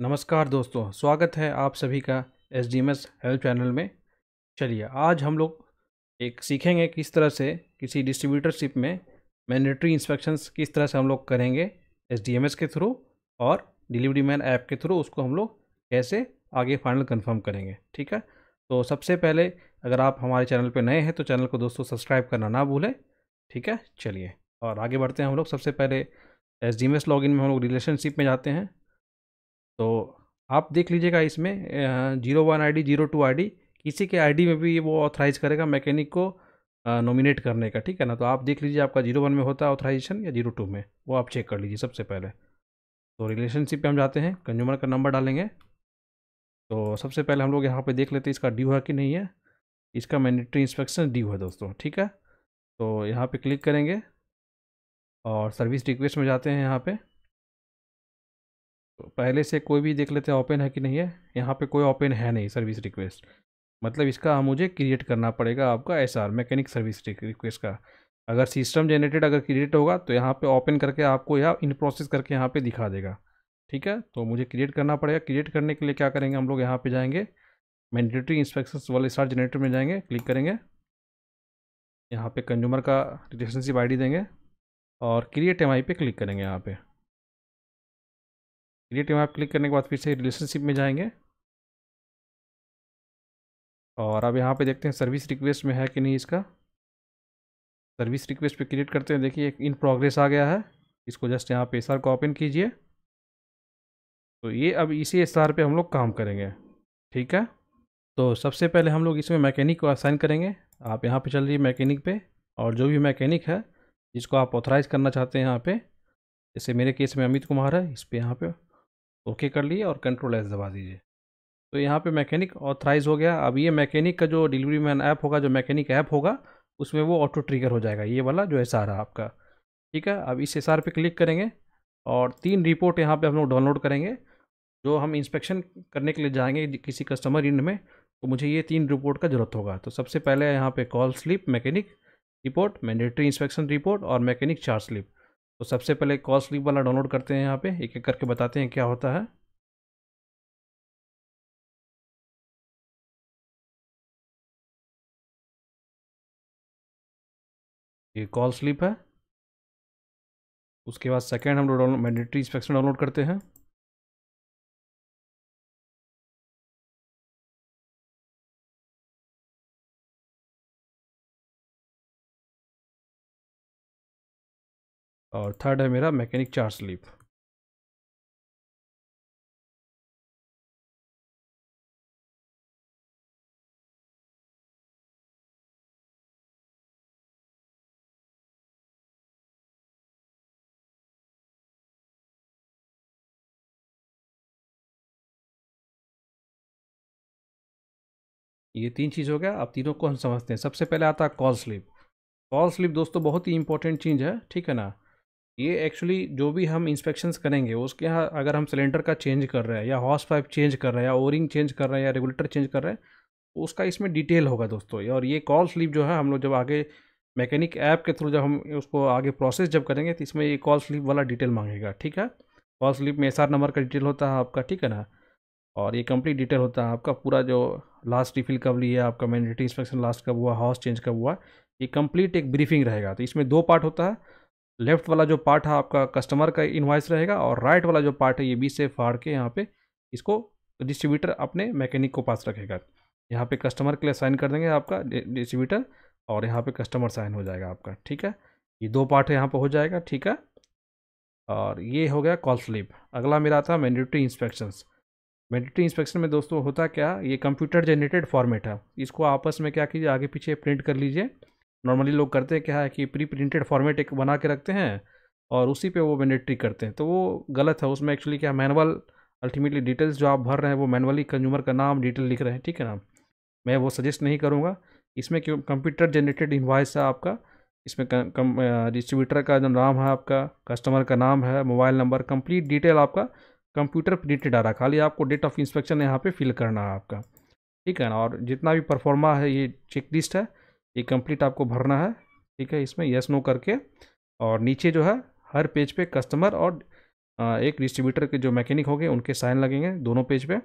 नमस्कार दोस्तों स्वागत है आप सभी का S D M S help channel में चलिए आज हम लोग एक सीखेंगे किस तरह से किसी डिस्ट्रीब्यूटरशिप में मैंडेटरी इंस्पेक्शंस किस तरह से हम लोग करेंगे एस डी एम एस के थ्रू और डिलीवरी मैन ऐप के थ्रू उसको हम लोग कैसे आगे फाइनल कंफर्म करेंगे ठीक है तो सबसे पहले अगर आप हमारे चैनल पर नए हैं तो चैनल को दोस्तों सब्सक्राइब करना ना भूलें ठीक है चलिए और आगे बढ़ते हैं हम लोग सबसे पहले S D M S login में हम लोग रिलेशनशिप में जाते हैं तो आप देख लीजिएगा इसमें zero one I D zero two I D किसी के आई डी में भी वो ऑथराइज करेगा मैकेनिक को नॉमिनेट करने का ठीक है ना तो आप देख लीजिए आपका जीरो वन में होता है ऑथराइजेशन या जीरो टू में वो आप चेक कर लीजिए सबसे पहले तो रिलेशनशिप पे हम जाते हैं कंज्यूमर का नंबर डालेंगे तो सबसे पहले हम लोग यहाँ पे देख लेते हैं इसका ड्यू है कि नहीं है इसका मैंडेटरी इंस्पेक्शन ड्यू है दोस्तों ठीक है तो यहाँ पे क्लिक करेंगे और सर्विस रिक्वेस्ट में जाते हैं यहाँ पर पहले से कोई भी देख लेते हैं ओपन है कि नहीं है यहाँ पे कोई ओपन है नहीं सर्विस रिक्वेस्ट मतलब इसका मुझे क्रिएट करना पड़ेगा आपका S R mechanic service request का अगर सिस्टम जनरेटेड अगर क्रिएट होगा तो यहाँ पे ओपन करके आपको यह इन प्रोसेस करके यहाँ पे दिखा देगा ठीक है तो मुझे क्रिएट करना पड़ेगा क्रिएट करने के लिए क्या करेंगे हम लोग यहाँ पर जाएंगे मैंडेटरी इंस्पेक्शन वाले आर जनरेटर में जाएंगे क्लिक करेंगे यहाँ पर कंज्यूमर का रिलेशनशिप आई देंगे और क्रिएट एम पे क्लिक करेंगे यहाँ पर क्रिएट ऐप क्लिक करने के बाद फिर से रिलेशनशिप में जाएंगे और अब यहाँ पे देखते हैं सर्विस रिक्वेस्ट में है कि नहीं इसका सर्विस रिक्वेस्ट पे क्रिएट करते हैं देखिए इन प्रोग्रेस आ गया है इसको जस्ट यहाँ पे एस को ओपन कीजिए तो ये अब इसी एस पे हम लोग काम करेंगे ठीक है तो सबसे पहले हम लोग इसमें मैकेनिक को असाइन करेंगे आप यहाँ पे चल रही मैकेनिक पे और जो भी मैकेनिक है जिसको आप ऑथराइज़ करना चाहते हैं यहाँ पे जैसे मेरे केस में अमित कुमार है इस पर यहाँ पर ओके कर लिए और कंट्रोल एस दबा दीजिए तो यहाँ पे मैकेनिक ऑथराइज हो गया अब ये मैकेनिक का जो डिलीवरी मैन ऐप होगा जो मैकेनिक ऐप होगा उसमें वो ऑटो ट्रिगर हो जाएगा ये वाला जो एस आर है आपका ठीक है अब इस एस आर पे क्लिक करेंगे और तीन रिपोर्ट यहाँ पे हम लोग डाउनलोड करेंगे जो हम इंस्पेक्शन करने के लिए जाएंगे किसी कस्टमर इंड में तो मुझे ये तीन रिपोर्ट का ज़रूरत होगा तो सबसे पहले यहाँ पे call slip mechanic report mandatory inspection report और मैकेनिक चार्ज स्लिप तो सबसे पहले कॉस्टली वाला डाउनलोड करते हैं यहाँ पे एक एक करके बताते हैं क्या होता है ये कॉल स्लिप है उसके बाद सेकेंड हम लोग मैंडेटरी इंस्पेक्शन डाउनलोड करते हैं और थर्ड है मेरा मैकेनिक चार स्लीप ये तीन चीज़ हो गया अब तीनों को हम समझते हैं सबसे पहले आता है कॉल स्लिप कॉल स्लिप दोस्तों बहुत ही इंपॉर्टेंट चीज़ है ठीक है ना ये एक्चुअली जो भी हम इंस्पेक्शंस करेंगे उसके यहाँ अगर हम सिलेंडर का चेंज कर रहे हैं या हॉर्स पाइप चेंज कर रहे हैं या ओरिंग चेंज कर रहे हैं या रेगुलेटर चेंज कर रहे हैं तो उसका इसमें डिटेल होगा दोस्तों और ये कॉल स्लिप जो है हम लोग जब आगे मैकेनिक ऐप के थ्रू जब हम उसको आगे प्रोसेस जब करेंगे तो इसमें ये कॉल स्लिप वाला डिटेल मांगेगा ठीक है कॉल स्लिप में एस नंबर का डिटेल होता है आपका ठीक है ना और ये कंप्लीट डिटेल होता है आपका पूरा जो लास्ट रिफिल कब लिया आपका मैंडेटरी इंस्पेक्शन लास्ट कब हुआ हाउस चेंज कब हुआ ये कंप्लीट एक ब्रीफिंग रहेगा तो इसमें दो पार्ट होता है लेफ्ट वाला जो पार्ट है आपका कस्टमर का इन्वाइस रहेगा और राइट वाला जो पार्ट है ये बीस से फाड़ के यहाँ पे इसको डिस्ट्रीब्यूटर अपने मैकेनिक को पास रखेगा यहाँ पे कस्टमर के लिए साइन कर देंगे आपका डिस्ट्रीब्यूटर और यहाँ पे कस्टमर साइन हो जाएगा आपका ठीक है ये दो पार्ट यहाँ पर हो जाएगा ठीक है और ये हो गया कॉल स्लिप अगला मेरा था मैंडेटरी इंस्पेक्शंस मैंडेटरी इंस्पेक्शन में दोस्तों होता क्या ये कंप्यूटर जनरेटेड फॉर्मेट है इसको आपस में क्या कीजिए आगे पीछे प्रिंट कर लीजिए नॉर्मली लोग करते हैं क्या है कि प्री प्रिंटेड फॉर्मेट एक बना के रखते हैं और उसी पे वो मैंडेट्री करते हैं तो वो गलत है उसमें एक्चुअली क्या मैनुअल अल्टीमेटली डिटेल्स जो आप भर रहे हैं वो मैनुअली कंज्यूमर का नाम डिटेल लिख रहे हैं ठीक है ना मैं वो सजेस्ट नहीं करूँगा इसमें क्यों कंप्यूटर जनरेटेड इन्वाइस है आपका इसमें डिस्ट्रीब्यूटर का जो नाम है आपका कस्टमर का नाम है मोबाइल नंबर कंप्लीट डिटेल आपका कंप्यूटर प्रिंटेड आ रहा है खाली आपको डेट ऑफ इंस्पेक्शन यहाँ पे फिल करना है आपका ठीक है ना और जितना भी परफॉर्मा है ये चेक लिस्ट है ये कंप्लीट आपको भरना है ठीक है इसमें यस नो करके और नीचे जो है हर पेज पे कस्टमर और एक डिस्ट्रीब्यूटर के जो मैकेनिक होंगे उनके साइन लगेंगे दोनों पेज पे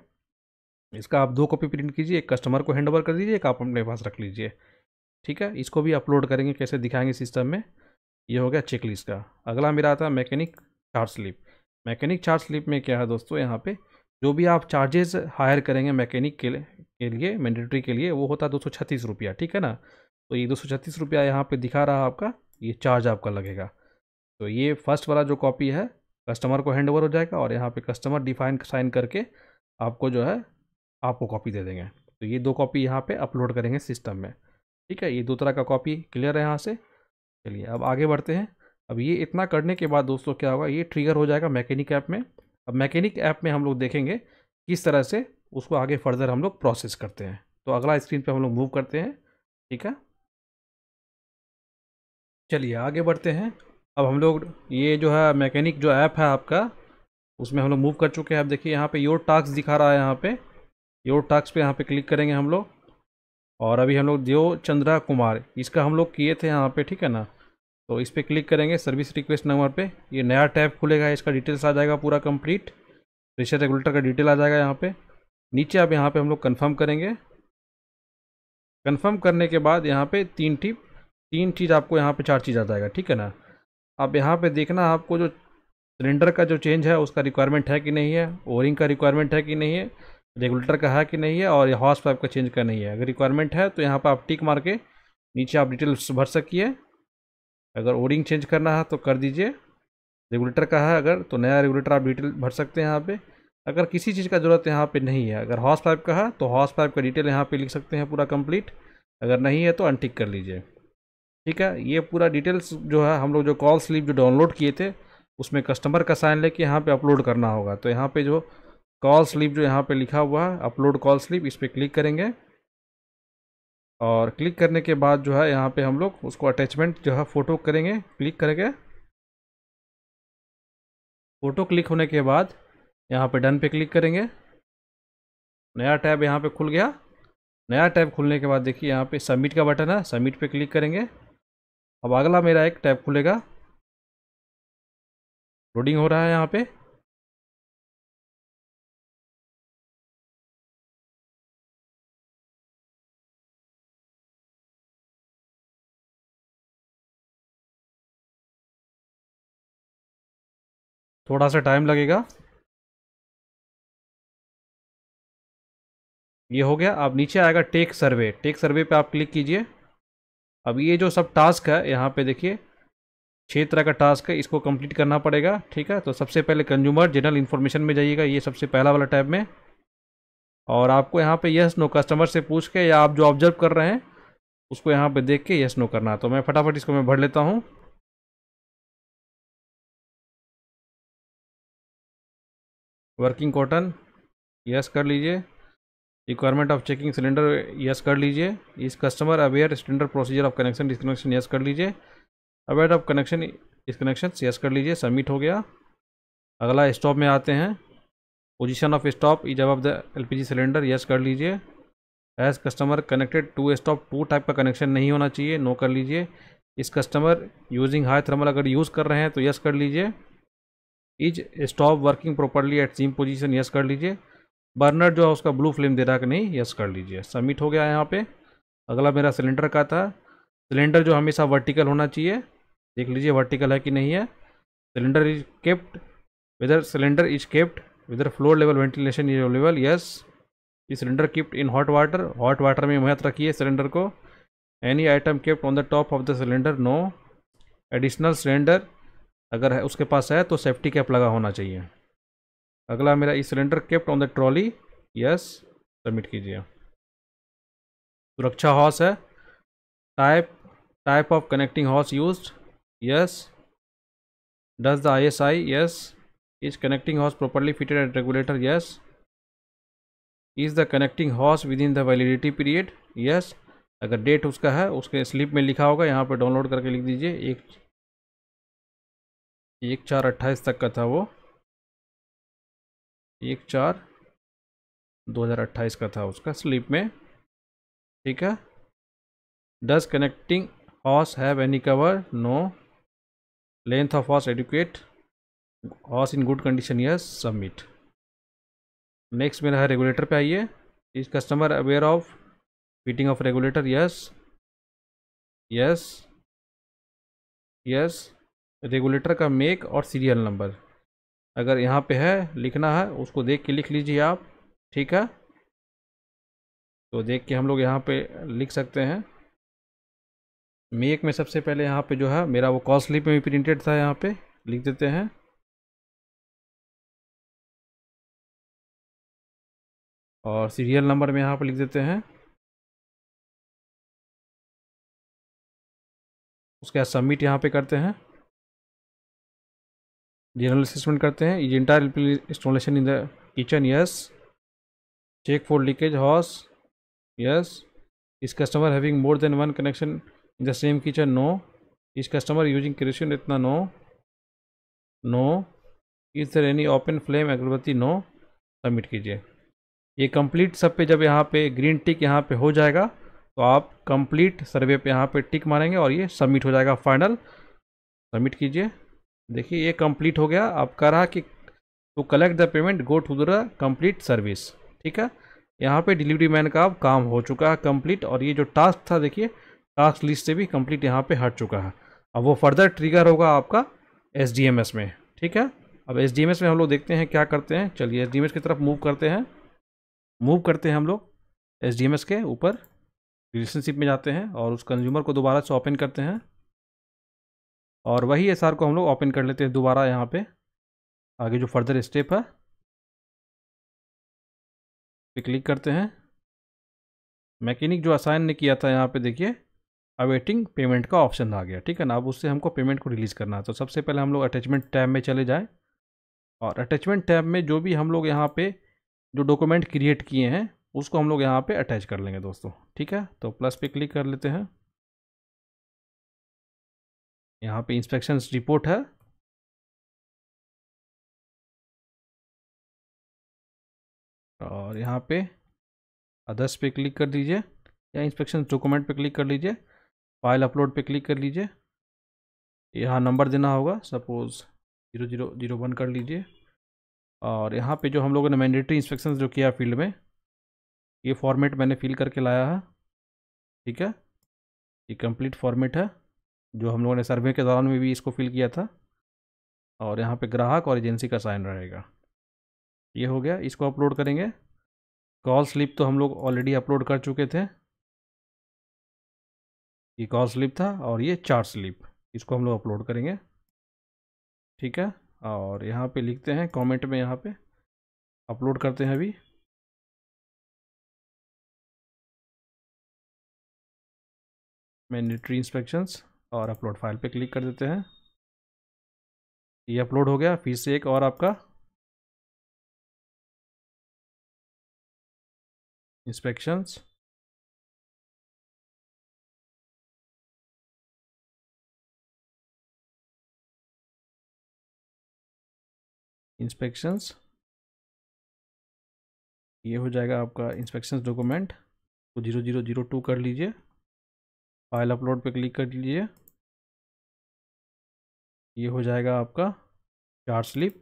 इसका आप दो कॉपी प्रिंट कीजिए एक कस्टमर को हैंड ओवर कर दीजिए एक आप अपने पास रख लीजिए ठीक है इसको भी अपलोड करेंगे कैसे दिखाएंगे सिस्टम में ये हो गया चेक लिस्ट का अगला मेरा आता है mechanic charge slip mechanic charge slip में क्या है दोस्तों यहाँ पे जो भी आप चार्जेस हायर करेंगे मैकेनिक के लिए के लिए मैंडेटरी के लिए वो होता है दो सौ छत्तीस रुपया ठीक है ना तो ये दो सौ छत्तीस रुपया यहाँ पर दिखा रहा आपका ये चार्ज आपका लगेगा तो ये फर्स्ट वाला जो कॉपी है कस्टमर को हैंड ओवर हो जाएगा और यहाँ पे कस्टमर डिफाइन साइन करके आपको जो है आपको कॉपी दे देंगे तो ये दो कॉपी यहाँ पे अपलोड करेंगे सिस्टम में ठीक है ये दो तरह का कॉपी क्लियर है यहाँ से चलिए अब आगे बढ़ते हैं अब ये इतना करने के बाद दोस्तों क्या होगा ये ट्रिगर हो जाएगा मैकेनिक ऐप में अब मैकेनिक ऐप में हम लोग देखेंगे किस तरह से उसको आगे फर्दर हम लोग प्रोसेस करते हैं तो अगला स्क्रीन पर हम लोग मूव करते हैं ठीक है चलिए आगे बढ़ते हैं अब हम लोग ये जो है मैकेनिक जो ऐप है आपका उसमें हम लोग मूव कर चुके हैं आप देखिए यहाँ पे योर टास्क दिखा रहा है यहाँ पे योर टास्क पे यहाँ पे क्लिक करेंगे हम लोग और अभी हम लोग देव चंद्रा कुमार इसका हम लोग किए थे यहाँ पे ठीक है ना तो इस पर क्लिक करेंगे सर्विस रिक्वेस्ट नंबर पे ये नया टैब खुलेगा इसका डिटेल्स आ जाएगा पूरा कंप्लीट प्रेशर रेगुलेटर का डिटेल आ जाएगा यहाँ पर नीचे अब यहाँ पर हम लोग कन्फर्म करेंगे कन्फर्म करने के बाद यहाँ पे तीन टिप तीन चीज़ आपको यहाँ पे चार चीज़ आ जाएगा ठीक है ना अब यहाँ पे देखना आपको जो सिलेंडर का जो चेंज है उसका रिक्वायरमेंट है कि नहीं है ओरिंग का रिक्वायरमेंट है कि नहीं है रेगुलेटर का है कि नहीं है और हॉर्स पाइप का चेंज का नहीं है अगर रिक्वायरमेंट है तो यहाँ पर आप टिक मार के नीचे आप डिटेल्स भर सकिए अगर ओरिंग चेंज करना है तो कर दीजिए रेगुलेटर का है अगर तो नया रेगुलेटर आप डिटेल भर सकते हैं यहाँ पर अगर किसी चीज़ का ज़रूरत यहाँ पे नहीं है अगर हॉर्स पाइप का है तो हॉर्स पाइप का डिटेल यहाँ पे लिख सकते हैं पूरा कंप्लीट अगर नहीं है तो अनटिक कर लीजिए ठीक है ये पूरा डिटेल्स जो है हम लोग जो कॉल स्लिप जो डाउनलोड किए थे उसमें कस्टमर का साइन लेके यहाँ पे अपलोड करना होगा तो यहाँ पे जो कॉल स्लिप जो यहाँ पे लिखा हुआ है अपलोड कॉल स्लिप इस पर क्लिक करेंगे और क्लिक करने के बाद जो है यहाँ पे हम लोग उसको अटैचमेंट जो है फ़ोटो करेंगे क्लिक करके फ़ोटो क्लिक होने के बाद यहाँ पे डन पे क्लिक करेंगे नया टैब यहाँ पे खुल गया नया टैब खुलने के बाद देखिए यहाँ पे सबमिट का बटन है सबमिट पे क्लिक करेंगे अब अगला मेरा एक टैब खुलेगा लोडिंग हो रहा है यहाँ पे थोड़ा सा टाइम लगेगा ये हो गया अब नीचे आएगा टेक सर्वे टेक सर्वे पे आप क्लिक कीजिए अब ये जो सब टास्क है यहाँ पे देखिए छः तरह का टास्क है इसको कंप्लीट करना पड़ेगा ठीक है तो सबसे पहले कंज्यूमर जनरल इन्फॉर्मेशन में जाइएगा ये सबसे पहला वाला टैब में और आपको यहाँ पे यस नो कस्टमर से पूछ के या आप जो ऑब्जर्व कर रहे हैं उसको यहाँ पे देख के यस नो करना तो मैं फटाफट इसको मैं भर लेता हूँ वर्किंग कॉटन यस कर लीजिए requirement of checking cylinder yes कर लीजिए is customer aware standard procedure of connection disconnection yes कर लीजिए aware of connection disconnection yes कर लीजिए सबमिट हो गया अगला स्टॉप में आते हैं पोजीशन ऑफ स्टॉप इज अब द एलपीजी सिलेंडर यस कर लीजिए as customer connected to stop to type का कनेक्शन नहीं होना चाहिए नो कर लीजिए is customer using high thermal अगर यूज़ कर रहे हैं तो यस कर लीजिए is stop working properly at same position yes कर लीजिए बर्नर जो है उसका ब्लू फ्लेम दे रहा कि नहीं यस कर लीजिए सबमिट हो गया यहाँ पे अगला मेरा सिलेंडर का था सिलेंडर जो हमेशा वर्टिकल होना चाहिए देख लीजिए वर्टिकल है कि नहीं है cylinder is kept whether cylinder is kept whether floor level ventilation is available yes ये cylinder kept in hot water hot water में मेहनत रखिए सिलेंडर को any item kept on the top of the cylinder no additional cylinder अगर है उसके पास है तो सेफ्टी कैप लगा होना चाहिए अगला मेरा ई cylinder kept on the trolley yes submit कीजिए सुरक्षा हॉस है type type of connecting hose use yes does the I S I yes is connecting hose properly fitted at regulator yes is the connecting hose within the validity period yes अगर date उसका है उसके slip में लिखा होगा यहाँ पर download करके लिख दीजिए एक एक चार अट्ठाईस तक का था वो एक चार 2028 का था उसका स्लीप में ठीक है does connecting hose have any cover no length of hose adequate hose in good condition yes submit next मेरा है रेगुलेटर पे आइए is customer aware of fitting of regulator yes yes yes regulator का make और serial number अगर यहाँ पे है लिखना है उसको देख के लिख लीजिए आप ठीक है तो देख के हम लोग यहाँ पे लिख सकते हैं मेक में सबसे पहले यहाँ पे जो है मेरा वो कॉस्टली में भी प्रिंटेड था यहाँ पे लिख देते हैं और सीरियल नंबर में यहाँ पे लिख देते हैं उसके बाद सबमिट यहाँ पे करते हैं जनरल असेसमेंट करते हैं is entire installation in the kitchen yes check for leakage hose yes is customer having more than one connection in the same kitchen no is customer using kerosene इतना no no is there any open flame अगरबत्ती no submit कीजिए ये complete सब पे जब यहाँ पे green टिक यहाँ पे हो जाएगा तो आप कंप्लीट सर्वे पे यहाँ पे टिक मारेंगे और ये सबमिट हो जाएगा फाइनल सबमिट कीजिए देखिए ये कंप्लीट हो गया कह रहा कि to collect the payment go to the complete service ठीक है यहाँ पे डिलीवरी मैन का अब काम हो चुका है कंप्लीट और ये जो टास्क था देखिए टास्क लिस्ट से भी कंप्लीट यहाँ पे हट चुका है अब वो फर्दर ट्रिगर होगा आपका एस में ठीक है अब एस में हम लोग देखते हैं क्या करते हैं चलिए एस की तरफ मूव करते हैं मूव करते हैं हम लोग एस के ऊपर रिलेशनशिप में जाते हैं और उस कंज्यूमर को दोबारा से ओपन करते हैं और वही एस को हम लोग ओपन कर लेते हैं दोबारा यहाँ पे आगे जो फर्दर स्टेप है पे क्लिक करते हैं मैकेनिक जो असाइन ने किया था यहाँ पे देखिए अवेटिंग पेमेंट का ऑप्शन आ गया ठीक है ना अब उससे हमको पेमेंट को रिलीज़ करना है तो सबसे पहले हम लोग अटैचमेंट टैब में चले जाएँ और अटैचमेंट टैब में जो भी हम लोग यहाँ पर जो डॉक्यूमेंट क्रिएट किए हैं उसको हम लोग यहाँ पर अटैच कर लेंगे दोस्तों ठीक है तो प्लस पे क्लिक कर लेते हैं यहाँ पे इंस्पेक्शन रिपोर्ट है और यहाँ पे अदर्स पे क्लिक कर दीजिए या इंस्पेक्शन डॉक्यूमेंट पे क्लिक कर लीजिए फाइल अपलोड पे क्लिक कर लीजिए यहाँ नंबर देना होगा suppose zero zero zero one कर लीजिए और यहाँ पे जो हम लोगों ने मैंडेटरी इंस्पेक्शन जो किया फील्ड में ये फॉर्मेट मैंने फिल करके लाया है ठीक है ये कंप्लीट फॉर्मेट है जो हम लोगों ने सर्वे के दौरान में भी इसको फिल किया था और यहाँ पे ग्राहक और एजेंसी का साइन रहेगा ये हो गया इसको अपलोड करेंगे कॉल स्लिप तो हम लोग ऑलरेडी अपलोड कर चुके थे ये कॉल स्लिप था और ये चार्ट स्लिप इसको हम लोग अपलोड करेंगे ठीक है और यहाँ पे लिखते हैं कमेंट में यहाँ पे अपलोड करते हैं अभी मैंडेटरी इंस्पेक्शंस और अपलोड फाइल पे क्लिक कर देते हैं ये अपलोड हो गया फिर से एक और आपका इंस्पेक्शंस इंस्पेक्शंस ये हो जाएगा आपका इंस्पेक्शंस डॉक्यूमेंट तो जीरो जीरो जीरो टू कर लीजिए फाइल अपलोड पे क्लिक कर लीजिए ये हो जाएगा आपका चार स्लिप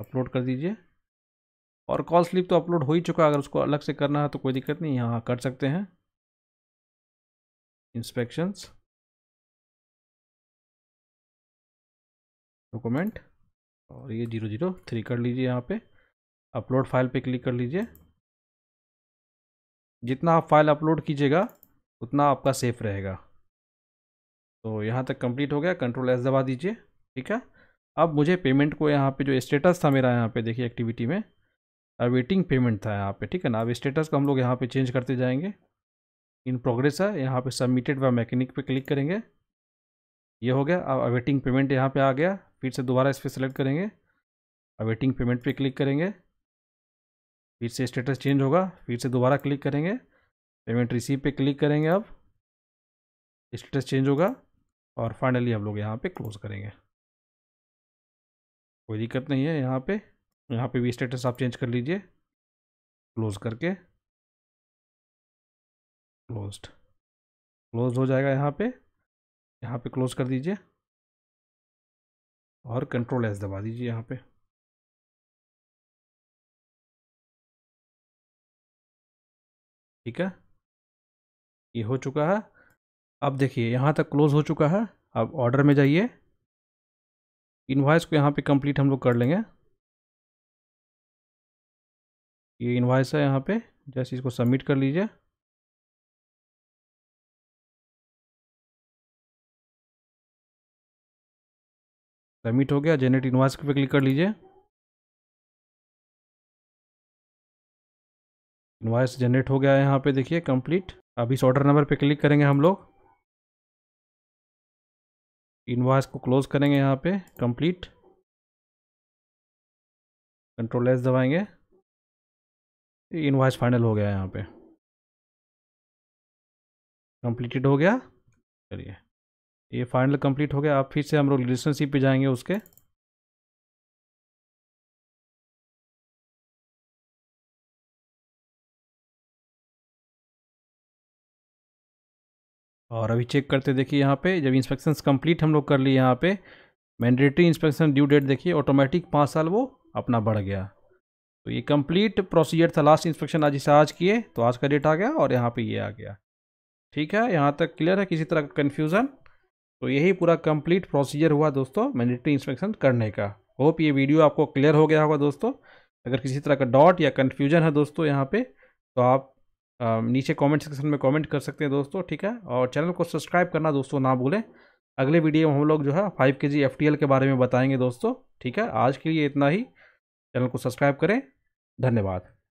अपलोड कर दीजिए और कॉल स्लिप तो अपलोड हो ही चुका है अगर उसको अलग से करना है तो कोई दिक्कत नहीं यहाँ कर सकते हैं इंस्पेक्शंस डॉक्यूमेंट और ये जीरो जीरो थ्री कर लीजिए यहाँ पे अपलोड फाइल पे क्लिक कर लीजिए जितना आप फाइल अपलोड कीजिएगा उतना आपका सेफ रहेगा तो यहाँ तक कंप्लीट हो गया कंट्रोल एस दबा दीजिए ठीक है अब मुझे पेमेंट को यहाँ पे जो स्टेटस था मेरा यहाँ पे देखिए एक्टिविटी में अवेटिंग पेमेंट था यहाँ पे ठीक है ना अब स्टेटस को हम लोग यहाँ पे चेंज करते जाएंगे इन प्रोग्रेस है यहाँ पे सबमिटेड व मैकेनिक पे क्लिक करेंगे ये हो गया अब अवेटिंग पेमेंट यहाँ पे आ गया फिर से दोबारा इस पर सेलेक्ट करेंगे अवेटिंग पेमेंट पे क्लिक करेंगे फिर से स्टेटस चेंज होगा फिर से दोबारा क्लिक करेंगे पेमेंट रिसीव पे क्लिक करेंगे अब स्टेटस चेंज होगा और फाइनली हम लोग यहाँ पे क्लोज़ करेंगे कोई दिक्कत नहीं है यहाँ पे यहाँ पे भी स्टेटस आप चेंज कर लीजिए क्लोज़ करके क्लोज क्लोज हो जाएगा यहाँ पे यहाँ पे क्लोज़ कर दीजिए और कंट्रोल एस दबा दीजिए यहाँ पे ठीक है ये हो चुका है अब देखिए यहाँ तक क्लोज़ हो चुका है अब ऑर्डर में जाइए इन्वाइस को यहाँ पे कंप्लीट हम लोग कर लेंगे ये इन्वाइस है यहाँ पे जैसे इसको सबमिट कर लीजिए सबमिट हो गया जेनेट इन्वाइस पे क्लिक कर लीजिए इन्वाइस जनरेट हो गया है यहाँ पे देखिए कंप्लीट अब इस ऑर्डर नंबर पे क्लिक करेंगे हम लोग इनवाइस को क्लोज करेंगे यहाँ पे कंप्लीट कंट्रोल एस दबाएंगे इनवाइस फाइनल हो गया यहाँ पे कंप्लीटेड हो गया चलिए ये फाइनल कंप्लीट हो गया आप फिर से हम लोग रिलेशनशिप पे जाएंगे उसके और अभी चेक करते देखिए यहाँ पे जब इंस्पेक्शंस कंप्लीट हम लोग कर लिए यहाँ पे मैंडेटरी इंस्पेक्शन ड्यू डेट देखिए ऑटोमेटिक पाँच साल वो अपना बढ़ गया तो ये कंप्लीट प्रोसीजर था लास्ट इंस्पेक्शन आज इसे आज किए तो आज का डेट आ गया और यहाँ पे ये आ गया ठीक है यहाँ तक क्लियर है किसी तरह का कन्फ्यूज़न तो यही पूरा कम्प्लीट प्रोसीजर हुआ दोस्तों मैंडेटरी इंस्पेक्शन करने का होप ये वीडियो आपको क्लियर हो गया होगा दोस्तों अगर किसी तरह का डॉट या कन्फ्यूजन है दोस्तों यहाँ पर तो आप नीचे कमेंट सेक्शन में कमेंट कर सकते हैं दोस्तों ठीक है और चैनल को सब्सक्राइब करना दोस्तों ना भूलें अगले वीडियो में हम लोग जो है फाइव के जी एफ टी एल के बारे में बताएंगे दोस्तों ठीक है आज के लिए इतना ही चैनल को सब्सक्राइब करें धन्यवाद